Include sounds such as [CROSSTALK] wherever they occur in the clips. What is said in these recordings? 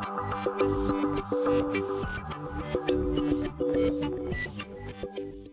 Thank you.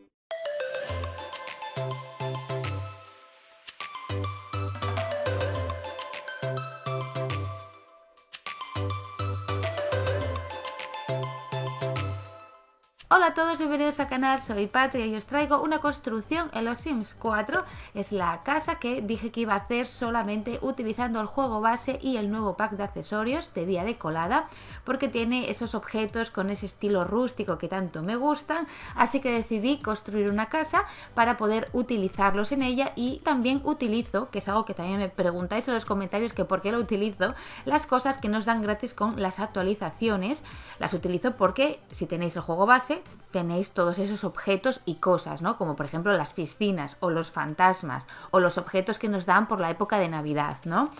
todos, bienvenidos al canal, soy Patria y os traigo una construcción en los Sims 4. Es la casa que dije que iba a hacer solamente utilizando el juego base y el nuevo pack de accesorios de día de colada, porque tiene esos objetos con ese estilo rústico que tanto me gustan, así que decidí construir una casa para poder utilizarlos en ella y también utilizo, que es algo que también me preguntáis en los comentarios que por qué lo utilizo, las cosas que nos dan gratis con las actualizaciones, las utilizo porque si tenéis el juego base, tenéis todos esos objetos y cosas, ¿no? Como por ejemplo las piscinas o los fantasmas o los objetos que nos dan por la época de Navidad, ¿no?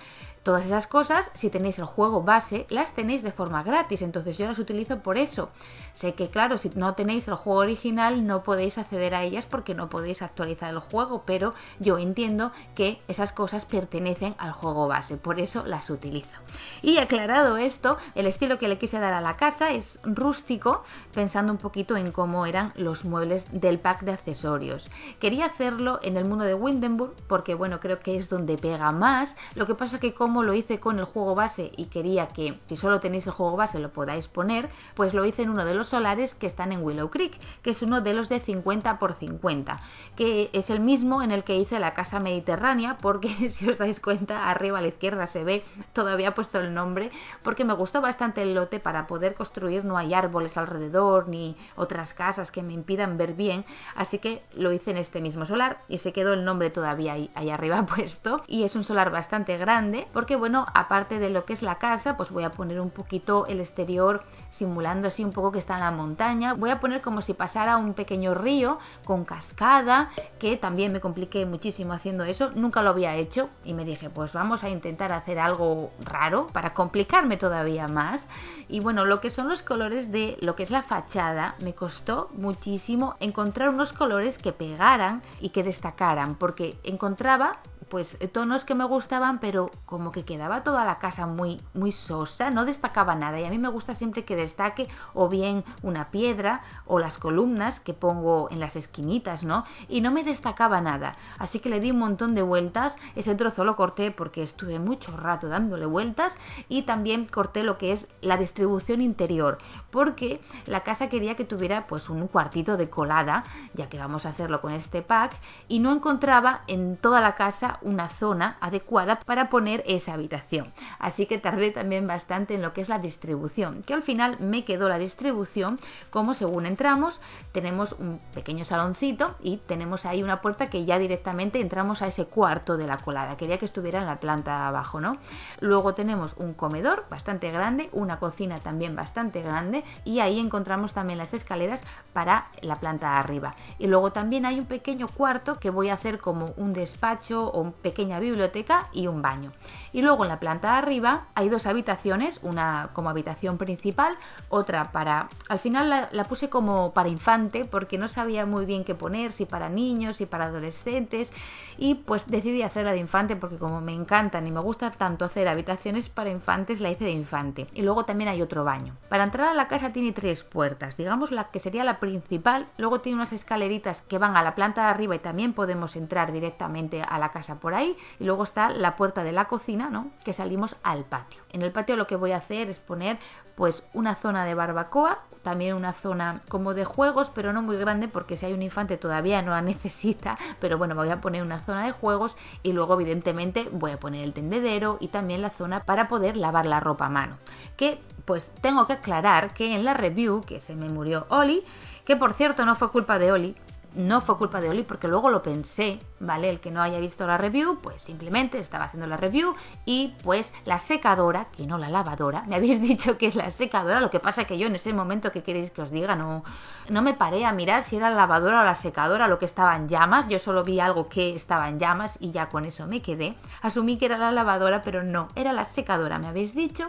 Todas esas cosas, si tenéis el juego base, las tenéis de forma gratis, entonces yo las utilizo por eso. Sé que claro, si no tenéis el juego original no podéis acceder a ellas porque no podéis actualizar el juego, pero yo entiendo que esas cosas pertenecen al juego base, por eso las utilizo. Y aclarado esto, el estilo que le quise dar a la casa es rústico, pensando un poquito en cómo eran los muebles del pack de accesorios. Quería hacerlo en el mundo de Windenburg porque bueno, creo que es donde pega más, lo que pasa que como lo hice con el juego base y quería que si solo tenéis el juego base lo podáis poner, pues lo hice en uno de los solares que están en Willow Creek, que es uno de los de 50 por 50, que es el mismo en el que hice la casa mediterránea, porque [LAUGHS] si os dais cuenta, arriba a la izquierda se ve, todavía puesto el nombre, porque me gustó bastante el lote para poder construir, no hay árboles alrededor ni otras casas que me impidan ver bien, así que lo hice en este mismo solar y se quedó el nombre todavía ahí, arriba [LAUGHS] puesto, y es un solar bastante grande, porque que bueno, aparte de lo que es la casa, pues voy a poner un poquito el exterior simulando así un poco que está en la montaña. Voy a poner como si pasara un pequeño río con cascada, que también me compliqué muchísimo haciendo eso, nunca lo había hecho y me dije, pues vamos a intentar hacer algo raro para complicarme todavía más. Y bueno, lo que son los colores de lo que es la fachada, me costó muchísimo encontrar unos colores que pegaran y que destacaran, porque encontraba pues eh, tonos que me gustaban, pero como que quedaba toda la casa muy, muy sosa, no destacaba nada. Y a mí me gusta siempre que destaque o bien una piedra o las columnas que pongo en las esquinitas, ¿no? Y no me destacaba nada. Así que le di un montón de vueltas. Ese trozo lo corté porque estuve mucho rato dándole vueltas. Y también corté lo que es la distribución interior, porque la casa quería que tuviera pues un cuartito de colada, ya que vamos a hacerlo con este pack. Y no encontraba en toda la casa una zona adecuada para poner esa habitación. Así que tardé también bastante en lo que es la distribución, que al final me quedó la distribución como según entramos tenemos un pequeño saloncito y tenemos ahí una puerta que ya directamente entramos a ese cuarto de la colada. Quería que estuviera en la planta abajo, ¿no? Luego tenemos un comedor bastante grande, una cocina también bastante grande y ahí encontramos también las escaleras para la planta arriba. Y luego también hay un pequeño cuarto que voy a hacer como un despacho o pequeña biblioteca y un baño. Y luego en la planta de arriba hay dos habitaciones, una como habitación principal, otra para... Al final la, puse como para infante porque no sabía muy bien qué poner, si para niños, si para adolescentes. Y pues decidí hacerla de infante porque como me encantan y me gusta tanto hacer habitaciones para infantes, la hice de infante. Y luego también hay otro baño. Para entrar a la casa tiene tres puertas, digamos la que sería la principal, luego tiene unas escaleritas que van a la planta de arriba y también podemos entrar directamente a la casa por ahí. Y luego está la puerta de la cocina que salimos al patio. En el patio lo que voy a hacer es poner pues una zona de barbacoa, también una zona como de juegos, pero no muy grande porque si hay un infante todavía no la [LAUGHS] necesita, pero bueno, voy a poner una zona de juegos y luego evidentemente voy a poner el tendedero y también la zona para poder lavar la ropa a mano. Que pues tengo que aclarar que en la review que se me murió Oli, que por cierto no fue culpa de Oli, no fue culpa de Oli porque luego lo pensé, ¿vale? El que no haya visto la review, pues simplemente estaba haciendo la review y pues la secadora, que no la lavadora, me habéis [LAUGHS] dicho que es la secadora, lo que pasa que yo en ese momento que queréis que os diga no, no me paré a mirar si era la lavadora o la secadora lo que estaba en llamas, yo solo vi algo que estaba en llamas y ya con eso me quedé. Asumí que era la lavadora, pero no, era la secadora, me habéis dicho.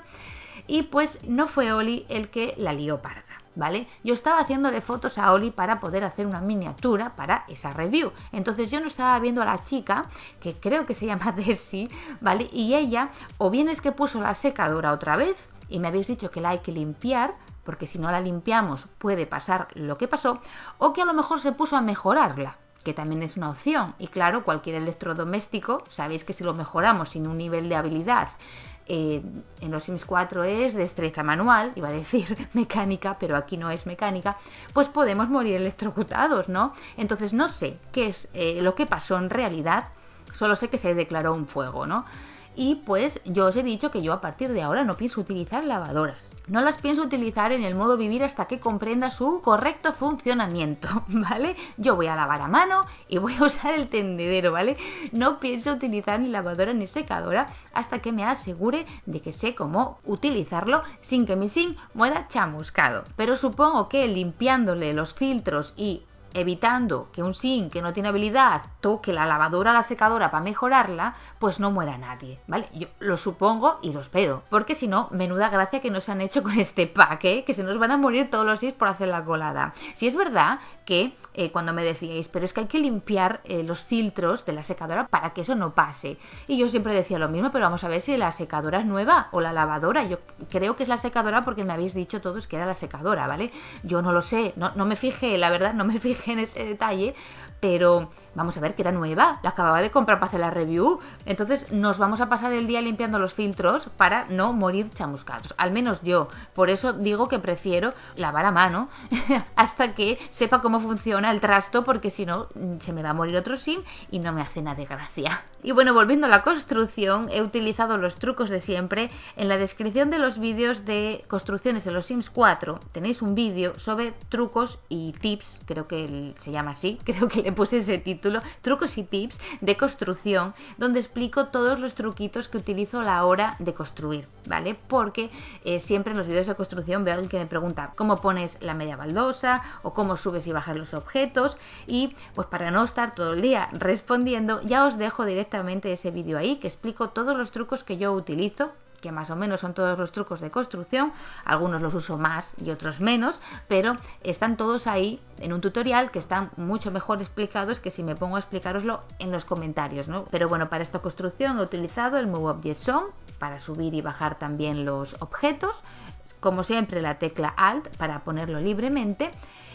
Y pues no fue Oli el que la lió parda. ¿vale? Yo estaba haciéndole fotos a Oli para poder hacer una miniatura para esa review. Entonces yo no estaba viendo a la chica, que creo que se llama [LAUGHS] Desi, ¿vale? Y ella, o bien es que puso la secadora otra vez, y me habéis dicho que la hay que limpiar, porque si no la limpiamos puede pasar lo que pasó, o que a lo mejor se puso a mejorarla, que también es una opción. Y claro, cualquier electrodoméstico, sabéis que si lo mejoramos sin un nivel de habilidad, eh, en los Sims 4 es destreza manual, iba a decir [LAUGHS] mecánica, pero aquí no es mecánica, pues podemos morir electrocutados, ¿no? Entonces no sé qué es eh, lo que pasó en realidad, solo sé que se declaró un fuego, ¿no? y pues yo os he dicho que yo a partir de ahora no pienso utilizar lavadoras. No las pienso utilizar en el modo vivir hasta que comprenda su correcto funcionamiento, [LAUGHS] ¿vale? Yo voy a lavar a mano y voy a usar el tendedero, ¿vale? No pienso utilizar ni lavadora ni secadora hasta que me asegure de que sé cómo utilizarlo sin que mi sin muera chamuscado. Pero supongo que limpiándole los filtros y evitando que un SIN que no tiene habilidad toque la lavadora o la secadora para mejorarla, pues no muera nadie, ¿vale? Yo lo supongo y lo espero, porque si no, menuda gracia que nos han hecho con este pack, ¿eh? que se nos van a morir todos los SINs por hacer la colada. Si es verdad que eh, cuando me decíais, pero es que hay que limpiar eh, los filtros de la secadora para que eso no pase, y yo siempre decía lo mismo, pero vamos a ver si la secadora es nueva o la lavadora, yo creo que es la secadora porque me habéis dicho todos que era la secadora, ¿vale? Yo no lo sé, no, no me fijé, la verdad, no me fijé en ese detalle, pero vamos a ver que era nueva, la acababa de comprar para hacer la review. Entonces nos vamos a pasar el día limpiando los filtros para no morir chamuscados, al menos yo. Por eso digo que prefiero lavar a mano [LAUGHS] hasta que sepa cómo funciona el trasto, porque si no se me va a morir otro sim y no me hace nada de gracia. Y bueno, volviendo a la construcción, he utilizado los trucos de siempre. En la descripción de los vídeos de construcciones en los Sims 4 tenéis un vídeo sobre trucos y tips, creo que se llama así, [LAUGHS] creo que eh, pues puse ese título, trucos y tips de construcción, donde explico todos los truquitos que utilizo a la hora de construir, ¿vale? Porque eh, siempre en los vídeos de construcción veo alguien que me pregunta cómo pones la media baldosa o cómo subes y bajas los objetos y pues para no estar todo el día respondiendo, ya os dejo directamente ese vídeo ahí que explico todos los trucos que yo utilizo que más o menos son todos los trucos de construcción, algunos los uso más y otros menos, pero están todos ahí en un tutorial que están mucho mejor explicados que si me pongo a explicaroslo en los comentarios, Pero bueno, para esta construcción he utilizado el Move Object Song para subir y bajar también los objetos, como siempre la tecla Alt para ponerlo libremente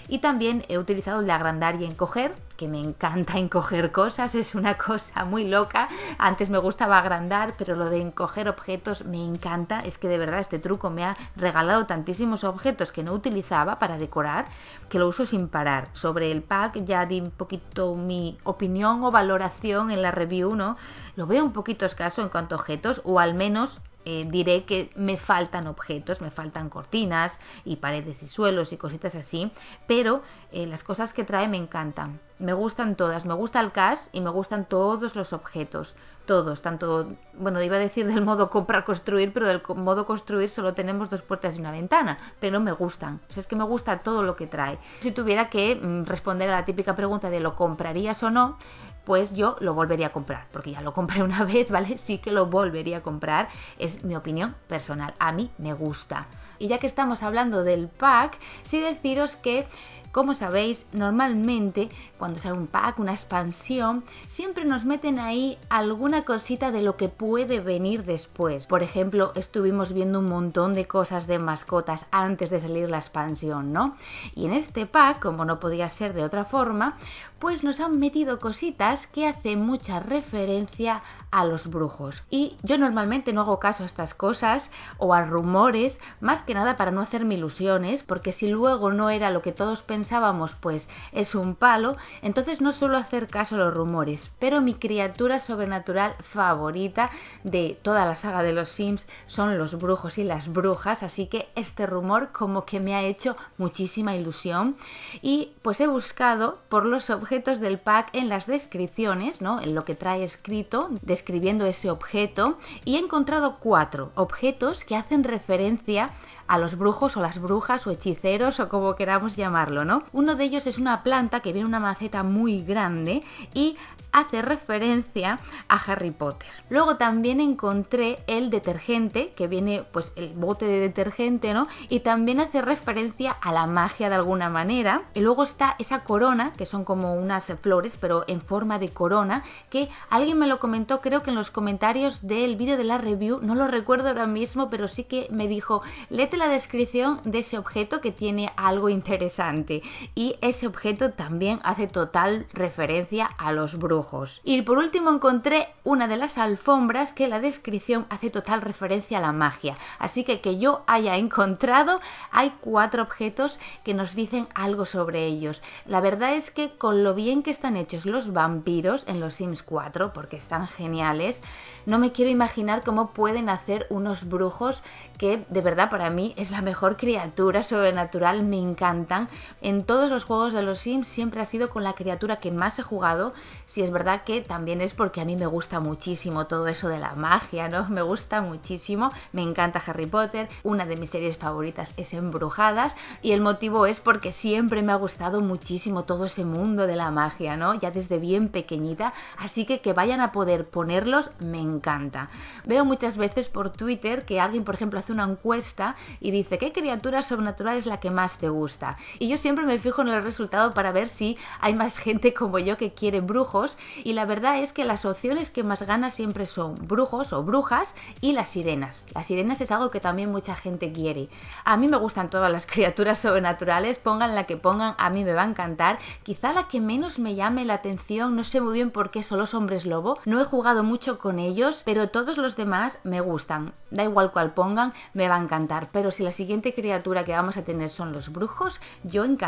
y también he utilizado el de agrandar y encoger, que me encanta [LAUGHS] encoger cosas, es una cosa muy loca. Antes me gustaba agrandar, pero lo de encoger objetos me encanta. Es que de verdad este truco me ha regalado tantísimos objetos que no utilizaba para decorar, que lo uso sin parar. Sobre el pack ya di un poquito mi opinión o valoración en la review, ¿no? Lo veo un poquito escaso en cuanto a objetos, o al menos eh, diré que me faltan objetos, me faltan cortinas y paredes y suelos y cositas así, pero eh, las cosas que trae me encantan. Me gustan todas, me gusta el cash y me gustan todos los objetos, todos, tanto, bueno, iba a decir del modo comprar, construir, pero del modo construir solo tenemos dos puertas y una ventana, pero me gustan, es que me gusta todo lo que trae. Si tuviera que mm, responder a la típica pregunta de lo comprarías o no, pues yo lo volvería a comprar, porque ya lo compré una [LAUGHS] vez, ¿vale? Sí que lo volvería a comprar, es mi opinión personal, a mí me gusta. Y ya que estamos hablando del pack, sí deciros que como sabéis, normalmente cuando sale un pack, una expansión, siempre nos meten ahí alguna cosita de lo que puede venir después. Por ejemplo, estuvimos viendo un montón de cosas de mascotas antes de salir la expansión, ¿no? Y en este pack, como no podía ser de otra forma, pues nos han metido cositas que hacen mucha referencia a los brujos. Y yo normalmente no hago caso a estas cosas o a rumores, más que nada para no hacerme ilusiones, porque si luego no era lo que todos pensaban, pensábamos pues es un palo, entonces no suelo hacer caso a los rumores, pero mi criatura sobrenatural favorita de toda la saga de los Sims son los brujos y las brujas, así que este rumor como que me ha hecho muchísima ilusión y pues he buscado por los objetos del pack en las descripciones, ¿no? en lo que trae escrito describiendo ese objeto y he encontrado cuatro objetos que hacen referencia a los brujos o las brujas o hechiceros o como queramos llamarlo, ¿no? Uno de ellos es una planta que viene en una maceta muy grande y hace referencia a Harry Potter. Luego también encontré el detergente, que viene pues el bote de detergente, ¿no? Y también hace referencia a la magia de alguna manera. Y luego está esa corona, que son como unas flores, pero en forma de corona, que alguien me lo comentó, creo que en los comentarios del vídeo de la review, no lo recuerdo ahora mismo, pero sí que me dijo, léete la descripción de ese objeto que tiene algo interesante y ese objeto también hace total referencia a los brujos. Y por último encontré una de las alfombras que la descripción hace total referencia a la magia. Así que que yo haya encontrado, hay cuatro objetos que nos dicen algo sobre ellos. La verdad es que con lo bien que están hechos los vampiros en los Sims 4, porque están geniales, no me quiero imaginar cómo pueden hacer unos brujos que de verdad para mí es la mejor criatura sobrenatural, me encantan, en todos los juegos de los Sims siempre ha sido con la criatura que más he jugado, si es verdad que también es porque a mí me gusta muchísimo todo eso de la magia, ¿no? [LAUGHS] Me gusta muchísimo, me encanta Harry Potter, una de mis series favoritas es Embrujadas y el motivo es porque siempre me ha gustado muchísimo todo ese mundo de la magia, ¿no? Ya desde bien pequeñita, así que que vayan a poder ponerlos me encanta. Veo muchas veces por Twitter que alguien, por ejemplo, hace una encuesta y dice, ¿qué criatura sobrenatural es la que más te gusta? Y yo siempre me fijo en el resultado para ver si hay más gente como yo que quiere brujos y la verdad es que las opciones que más ganas siempre son brujos o brujas y las sirenas. Las sirenas es algo que también mucha gente quiere. A mí me gustan todas las [LAUGHS] criaturas sobrenaturales, pongan la que pongan, a mí me va a encantar. Quizá la que menos me llame la atención, no sé muy bien por qué son los hombres lobo, no he jugado mucho con ellos, pero todos los demás me gustan. Da igual cual pongan, me va a encantar. Pero si la siguiente criatura que vamos a tener son los brujos, yo encantaría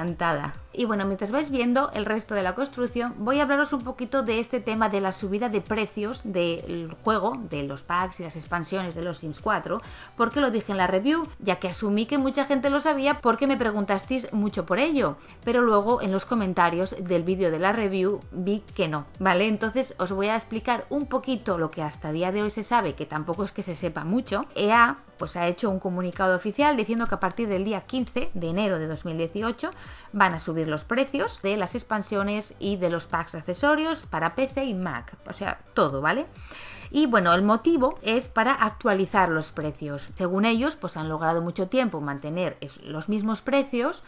y bueno, mientras vais viendo el resto de la construcción, voy a hablaros un poquito de este tema de la subida de precios del juego, de los packs y las expansiones de los Sims 4, porque lo dije en la review, ya que asumí que mucha gente lo sabía porque me preguntasteis mucho por ello, pero luego en los comentarios del vídeo de la review vi que no, ¿vale? Entonces os voy a explicar un poquito lo que hasta día de hoy se sabe, que tampoco es que se sepa mucho. EA pues ha hecho un comunicado oficial diciendo que a partir del día 15 de enero de 2018 van a subir los precios de las expansiones y de los packs accesorios para PC y Mac, o sea, todo, ¿vale? Y bueno, el motivo es para actualizar los precios. Según ellos, pues han logrado mucho tiempo mantener los mismos precios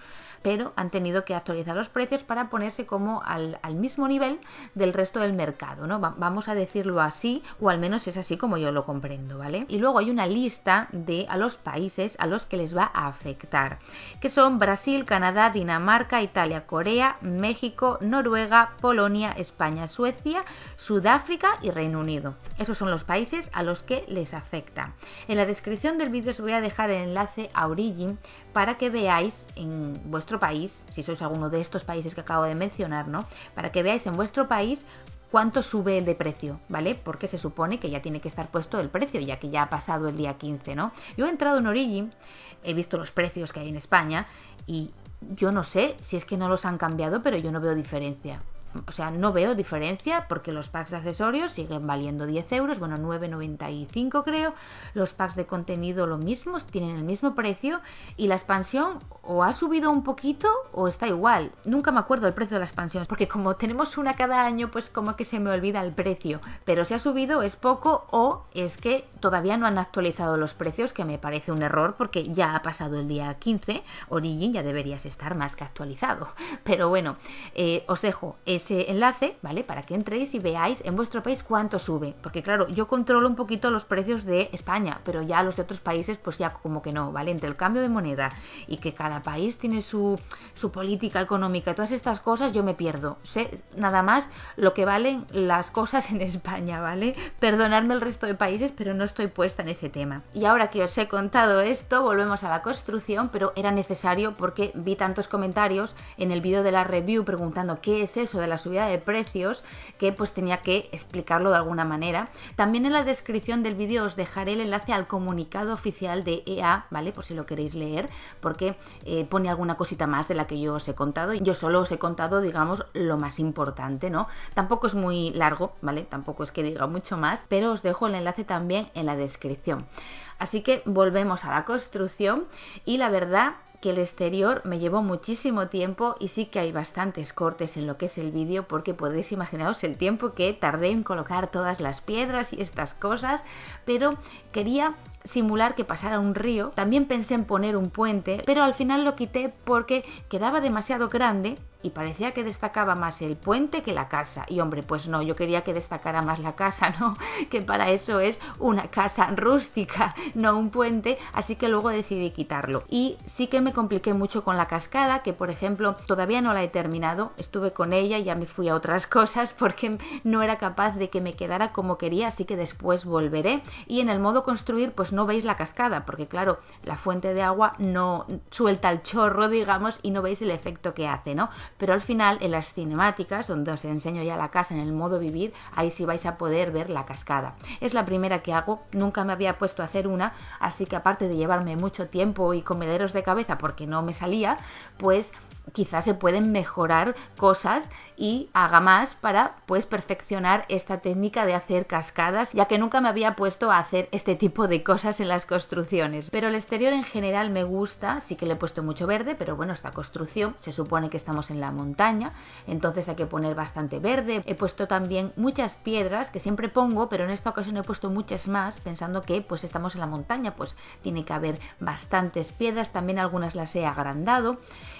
pero han tenido que actualizar los precios para ponerse como al, mismo nivel del resto del mercado, ¿no? vamos a decirlo así, o al menos es así como yo lo comprendo, ¿vale? Y luego hay una lista de a los países a los que les va a afectar, que son Brasil, Canadá, Dinamarca, Italia, Corea, México, Noruega, Polonia, España, Suecia, Sudáfrica y Reino Unido. Esos son los países a los que les afecta. En la descripción del vídeo os voy a dejar el enlace a Origin para que veáis en vuestro país, si sois alguno de estos países que acabo de mencionar, ¿no? Para que veáis en vuestro país cuánto sube el de precio, ¿vale? Porque se supone que ya tiene que estar puesto el precio, ya que ya ha pasado el día 15, ¿no? Yo he entrado en Origin, he visto los precios que hay en España y yo no sé si es que no los han cambiado, pero yo no veo diferencia o sea, no veo diferencia porque los packs de accesorios siguen valiendo 10 euros, bueno, 9,95 creo, los packs de contenido lo mismo, tienen el mismo precio y la expansión o ha subido un poquito o está igual. Nunca me acuerdo el precio de la expansión porque como tenemos una cada año, pues como que se me olvida el precio, pero si ha subido es poco o es que todavía no han actualizado los precios, que me parece un error porque ya ha pasado el día 15, Origin ya deberías estar más que actualizado. Pero bueno, eh, os dejo ese enlace, ¿vale? Para que entréis y veáis en vuestro país cuánto sube. Porque claro, yo controlo un poquito los precios de España, pero ya los de otros países, pues ya como que no, ¿vale? Entre el cambio de moneda y que cada país tiene su, su política económica, todas estas cosas, yo me pierdo. Sé nada más lo que valen las cosas en España, ¿vale? Perdonadme el resto de países, pero no estoy puesta en ese tema. Y ahora que os he contado esto, volvemos a la construcción, pero era necesario porque vi tantos comentarios en el vídeo de la review preguntando qué es eso de la subida de precios que pues tenía que explicarlo de alguna manera. También en la descripción del vídeo os dejaré el enlace al comunicado oficial de EA, ¿vale? Por si lo queréis leer, porque eh, pone alguna cosita más de la que yo os he contado. Yo solo os he contado, digamos, lo más importante, ¿no? Tampoco es muy largo, ¿vale? Tampoco es que diga mucho más, pero os dejo el enlace también en la descripción. Así que volvemos a la construcción y la verdad que el exterior me llevó muchísimo tiempo y sí que hay bastantes cortes en lo que es el vídeo porque podéis imaginaros el tiempo que tardé en colocar todas las piedras y estas cosas, pero quería simular que pasara un río. También pensé en poner un puente, pero al final lo quité porque quedaba demasiado grande y parecía que destacaba más el puente que la casa. Y hombre, pues no, yo quería que destacara más la casa, [LAUGHS] ¿no? Que para eso es una casa rústica, no un puente, así que luego decidí quitarlo. Y sí que me compliqué mucho con la cascada, que por ejemplo todavía no la he terminado, estuve con ella, y ya me fui a otras [LAUGHS] cosas porque no era capaz de que me quedara como quería, así que después volveré. Y en el modo construir, pues no veis la cascada, porque claro, la fuente de agua no suelta el chorro, digamos, y no veis el efecto que hace, ¿no? Pero al final, en las cinemáticas, donde os enseño ya la casa en el modo vivir, ahí sí vais a poder ver la cascada. Es la primera que hago, nunca me había puesto a hacer una, así que aparte de llevarme mucho tiempo y comederos de cabeza porque no me salía, pues quizás se pueden mejorar cosas y haga más para pues perfeccionar esta técnica de hacer cascadas, ya que nunca me había puesto a hacer este tipo de cosas en las construcciones. Pero el exterior en general me gusta, sí que le he puesto mucho verde, pero bueno, esta construcción se supone que estamos en la montaña, entonces hay que poner bastante verde. He puesto también muchas piedras que siempre pongo, pero en esta ocasión he puesto muchas más pensando que pues estamos en la montaña, pues tiene que haber bastantes piedras, también algunas las he agrandado.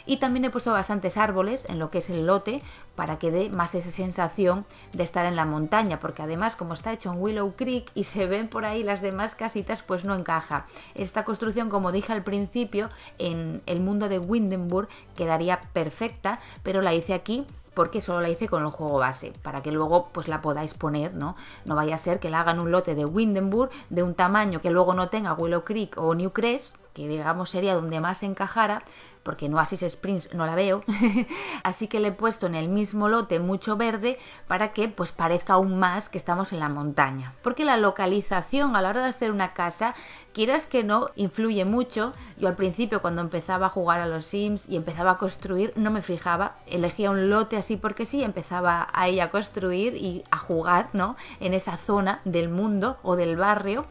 Y también he puesto bastantes árboles en lo que es el lote para que dé más esa sensación de estar en la montaña, porque además como está hecho en Willow Creek y se ven por ahí las demás casitas, pues no encaja. Esta construcción, como dije al principio, en el mundo de Windenburg quedaría perfecta, pero la hice aquí porque solo la hice con el juego base, para que luego pues la podáis poner, ¿no? No vaya a ser que la hagan un lote de Windenburg de un tamaño que luego no tenga Willow Creek o New Crest que digamos sería donde más encajara, porque no se sprints, no la veo, [LAUGHS] así que le he puesto en el mismo lote mucho verde para que pues parezca aún más que estamos en la montaña. Porque la localización a la hora de hacer una casa, quieras que no, influye mucho. Yo al principio cuando empezaba a jugar a los Sims y empezaba a construir, no me fijaba, elegía un lote así porque sí, empezaba ahí a construir y a jugar, ¿no? En esa zona del mundo o del barrio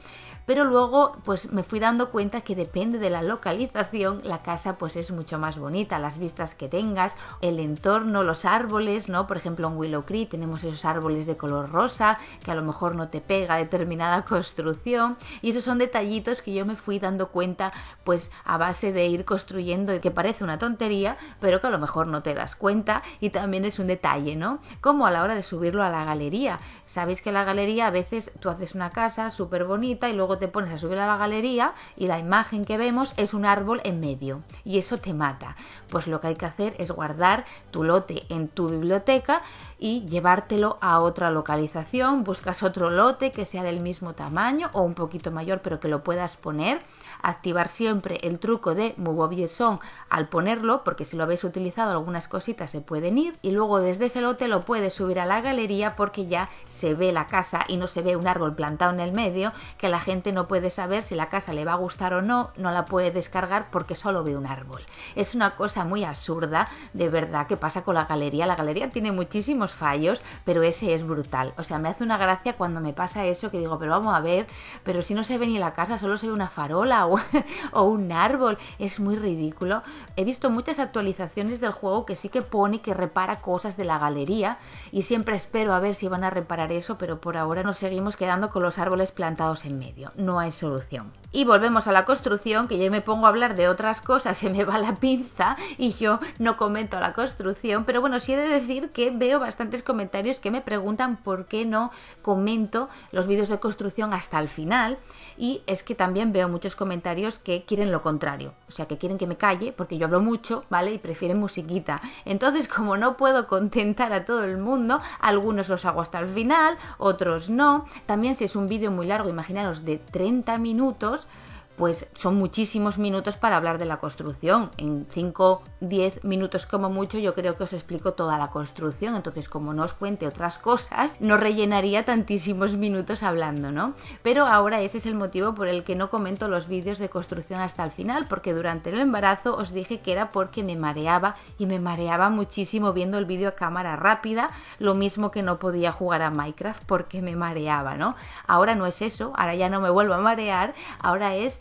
pero luego pues me fui dando cuenta que depende de la localización, la casa pues es mucho más bonita, las vistas que tengas, el entorno, los árboles, ¿no? Por ejemplo, en Willow Creek tenemos esos árboles de color rosa que a lo mejor no te pega determinada [LAUGHS] construcción y esos son detallitos que yo me fui dando cuenta pues a base de ir construyendo que parece una tontería, pero que a lo mejor no te das cuenta y también es un detalle, ¿no? Como a la hora de subirlo a la galería. Sabéis que la galería a veces tú haces una casa súper bonita y luego te pones a subir a la galería y la imagen que vemos es un árbol en medio y eso te mata. Pues lo que hay que hacer es guardar tu lote en tu biblioteca y llevártelo a otra localización, buscas otro lote que sea del mismo tamaño o un poquito mayor pero que lo puedas poner activar siempre el truco de Move Bieson al ponerlo, porque si lo habéis utilizado algunas cositas se pueden ir y luego desde ese lote lo puedes subir a la galería porque ya se ve la casa y no se ve un árbol plantado en el medio que la gente no puede saber si la casa le va a gustar o no, no la puede descargar porque solo ve un árbol. Es una cosa muy absurda, de verdad, que pasa con la galería. La galería tiene muchísimos fallos, pero ese es brutal. O sea, me hace una gracia cuando me pasa eso que digo, pero vamos a ver, pero si no se ve ni la casa, solo se ve una farola o [LAUGHS] o un árbol, es muy ridículo. He visto muchas actualizaciones del juego que sí que pone que repara cosas de la galería y siempre espero a ver si van a reparar eso, pero por ahora nos seguimos quedando con los árboles plantados en medio, no hay solución y volvemos a la construcción, que yo me pongo a hablar de otras cosas, [LAUGHS] se me va la pinza y yo no comento la construcción, pero bueno, sí he de decir que veo bastantes comentarios que me preguntan por qué no comento los vídeos de construcción hasta el final y es que también veo muchos comentarios que quieren lo contrario, o sea, que quieren que me calle porque yo hablo mucho, ¿vale? Y prefieren musiquita. Entonces, [LAUGHS] como no puedo contentar a todo el mundo, algunos los hago hasta el final, otros no. También si es un vídeo muy largo, imaginaros de 30 minutos, pues son muchísimos minutos para hablar de la construcción. En 5, 10 minutos como mucho yo creo que os explico toda la construcción. Entonces, como no os cuente otras cosas, no rellenaría tantísimos minutos hablando, ¿no? Pero ahora ese es el motivo por el que no comento los vídeos de construcción hasta el final, porque durante el embarazo os dije que era porque me mareaba y me mareaba muchísimo viendo el vídeo a cámara rápida, lo mismo que no podía jugar a Minecraft porque me mareaba, ¿no? Ahora no es eso, ahora ya no me vuelvo a marear, ahora es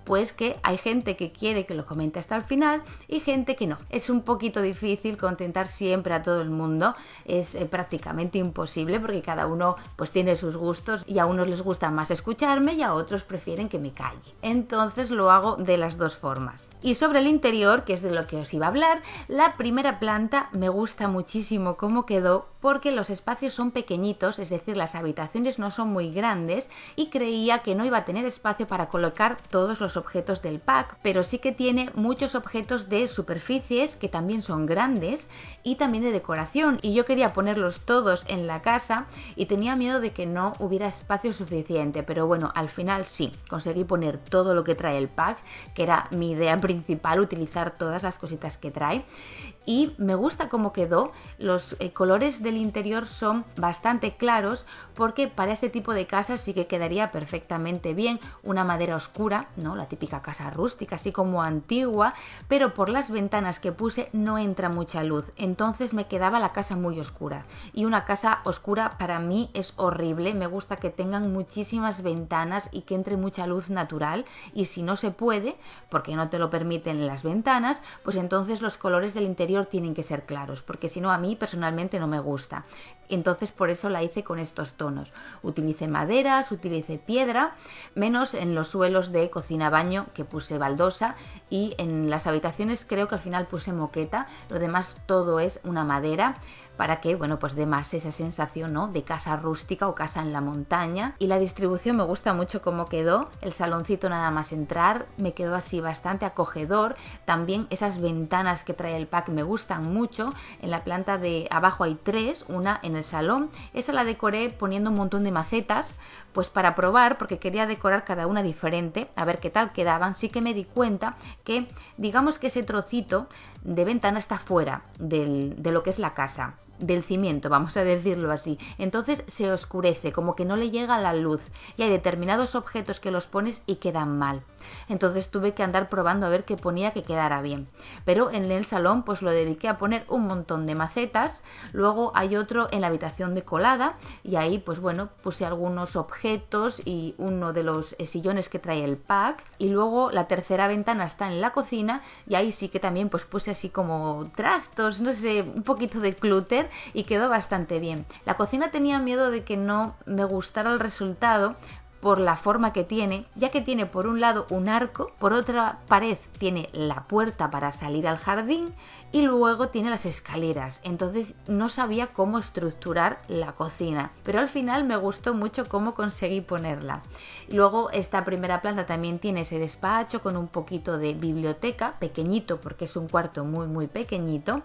pues que hay gente que quiere que lo comente hasta el final y gente que no. Es un poquito difícil contentar siempre a todo el mundo, es eh, prácticamente imposible porque cada uno pues tiene sus gustos y a unos les gusta más escucharme y a otros prefieren que me calle. Entonces lo hago de las dos formas. Y sobre el interior, que es de lo que os iba a hablar, la primera planta me gusta muchísimo cómo quedó porque los espacios son pequeñitos, es decir, las habitaciones no son muy grandes y creía que no iba a tener espacio para colocar todos los objetos del pack, pero sí que tiene muchos objetos de superficies que también son grandes y también de decoración. Y yo quería ponerlos todos en la casa y tenía miedo de que no hubiera espacio suficiente, pero bueno, al final sí, conseguí poner todo lo que trae el pack, que era mi idea [LAUGHS] principal, utilizar todas las cositas que trae y me gusta cómo quedó. Los eh, colores del interior son bastante claros porque para este tipo de casas sí que quedaría perfectamente bien una madera oscura, ¿no? La típica casa rústica, así como antigua, pero por las ventanas que puse no entra mucha luz, entonces me quedaba la casa muy oscura. Y una casa oscura para mí es horrible, me gusta que tengan muchísimas ventanas y que entre mucha luz natural y si no se puede, porque no te lo permiten las ventanas, pues entonces los colores del interior tienen que ser claros, porque si no a mí personalmente no me gusta. Entonces por eso la hice con estos tonos. Utilicé maderas, utilice piedra, menos en los suelos de cocina-baño que puse baldosa y en las habitaciones creo que al final puse moqueta, lo demás todo es una madera para que, bueno, pues dé más esa sensación, ¿no? De casa rústica o casa en la montaña. Y la distribución me gusta mucho cómo quedó. El saloncito nada más entrar me quedó así bastante acogedor. También esas ventanas que trae el pack me gustan mucho. En la planta de abajo hay tres, una en el salón. Esa la decoré poniendo un montón de macetas, pues para probar, porque quería decorar cada una diferente, a ver qué tal quedaban. Sí que me di cuenta que, digamos que ese trocito de ventana está fuera de lo que es la casa del cimiento, vamos a decirlo así. Entonces se oscurece, como que no le llega la luz y hay determinados objetos que los pones y quedan mal. Entonces tuve que andar probando a ver qué ponía que quedara bien. Pero en el salón pues lo dediqué a poner un montón de macetas. Luego hay otro en la habitación de colada y ahí pues bueno puse algunos objetos y uno de los eh, sillones que trae el pack. Y luego la tercera ventana está en la cocina y ahí sí que también pues puse así como trastos, no sé, un poquito de clúter y quedó bastante bien. La cocina tenía miedo de que no me gustara el resultado por la forma que tiene, ya que tiene por un lado un arco, por otra pared tiene la puerta para salir al jardín y luego tiene las escaleras. Entonces no sabía cómo estructurar la cocina, pero al final me gustó mucho cómo conseguí ponerla. Luego esta primera planta también tiene ese despacho con un poquito de biblioteca, pequeñito porque es un cuarto muy muy pequeñito.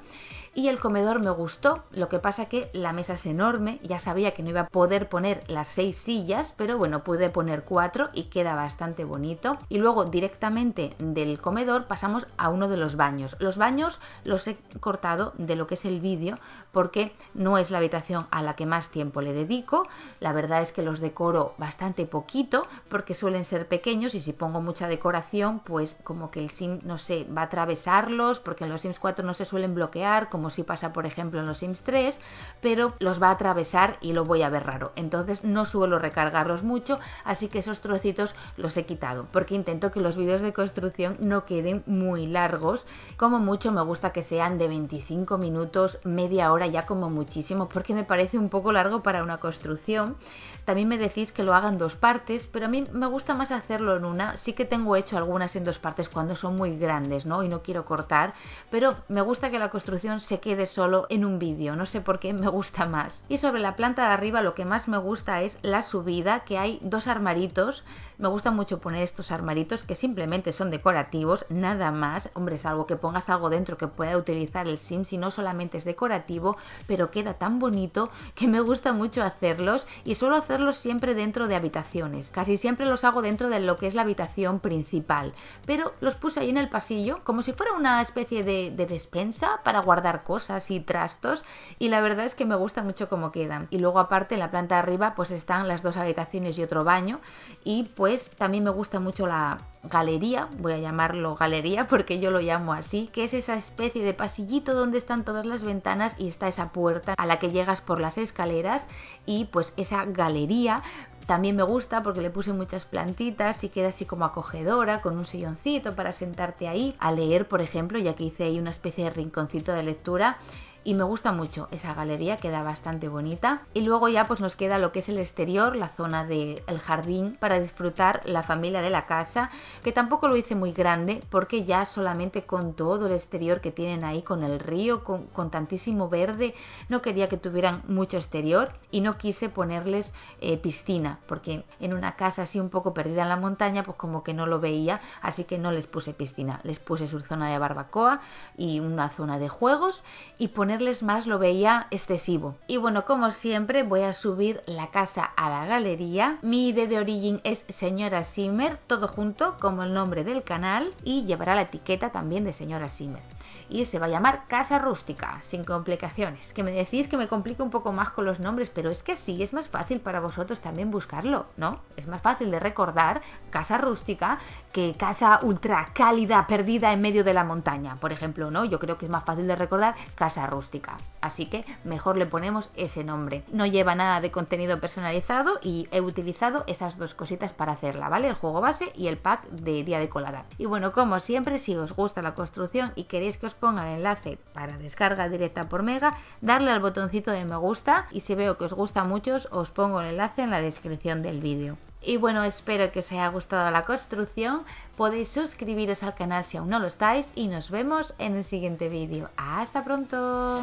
Y el comedor me gustó, lo que pasa que la mesa es enorme, ya sabía que no iba a poder poner las seis sillas, pero bueno, pude poner cuatro y queda bastante bonito. Y luego directamente del comedor pasamos a uno de los baños. Los baños los he cortado de lo que es el vídeo porque no es la habitación a la que más tiempo le dedico. La verdad es que los decoro bastante poquito porque suelen ser pequeños y si pongo mucha decoración pues como que el sim, no sé, va a atravesarlos porque en los Sims 4 no se suelen bloquear como si pasa por ejemplo en los Sims 3, pero los va a atravesar y lo voy a ver raro. Entonces no suelo recargarlos mucho, así que esos trocitos los he quitado porque intento que los vídeos de construcción no queden muy largos. Como mucho me gusta que sean de 25 minutos, media hora ya como muchísimo, porque me parece un poco largo para una construcción. También me decís que lo haga en dos partes, pero a mí me gusta más hacerlo en una. Sí que tengo hecho algunas en dos partes cuando son muy grandes, ¿no? Y no quiero cortar, pero me gusta que la construcción se quede solo en un vídeo, no sé por qué me gusta más. Y sobre la planta de arriba lo que más me gusta es la subida, que hay dos armaritos me gusta mucho poner estos armaritos que simplemente son decorativos, nada más. Hombre, algo que pongas algo dentro que pueda utilizar el Sims y no solamente es decorativo, pero queda tan bonito que me gusta mucho hacerlos y suelo hacerlos siempre dentro de habitaciones. Casi siempre los hago dentro de lo que es la habitación principal, pero los puse ahí en el pasillo como si fuera una especie de, de despensa para guardar cosas y trastos y la verdad es que me gusta mucho cómo quedan. Y luego aparte en la planta de arriba pues están las dos habitaciones y otro baño y pues también me gusta mucho la galería, voy a llamarlo galería porque yo lo llamo así, que es esa especie de pasillito donde están todas las ventanas y está esa puerta a la que llegas por las escaleras y pues esa galería también me gusta porque le puse muchas plantitas y queda así como acogedora, con un silloncito para sentarte ahí a leer, por ejemplo, ya que hice ahí una especie de rinconcito de lectura y me gusta mucho esa galería, queda bastante bonita. Y luego ya pues nos queda lo que es el exterior, la zona del jardín para disfrutar la familia de la casa, que tampoco lo hice muy grande porque ya solamente con todo el exterior que tienen ahí, con el río, con, tantísimo verde, no quería que tuvieran mucho exterior y no quise ponerles eh, piscina porque en una casa así un poco perdida en la montaña pues como que no lo veía, así que no les puse piscina, les puse su zona de barbacoa y una zona de juegos y poner más lo veía excesivo. Y bueno, como siempre voy a subir la casa a la galería. Mi ID de origen es señora Simmer, todo junto como el nombre del canal y llevará la etiqueta también de señora Simmer y se va a llamar Casa Rústica, sin complicaciones. Que me decís que me complico un poco más con los nombres, pero es que sí es más fácil para vosotros también buscarlo, ¿no? Es más fácil de recordar Casa Rústica que Casa Ultra Cálida Perdida en medio de la montaña, por ejemplo, ¿no? Yo creo que es más fácil de recordar Casa Rústica. Así que mejor le ponemos ese nombre. No lleva nada de contenido personalizado y he utilizado esas dos cositas para hacerla, ¿vale? El juego base y el pack de día de colada. Y bueno, como siempre, si os gusta la construcción y queréis que os ponga el enlace para descarga directa por Mega, darle al botoncito de me gusta y si veo que os gusta mucho muchos os pongo el enlace en la descripción del vídeo. Y bueno, espero que os haya gustado la construcción, podéis suscribiros al canal si aún no lo estáis y nos vemos en el siguiente vídeo. ¡Hasta pronto!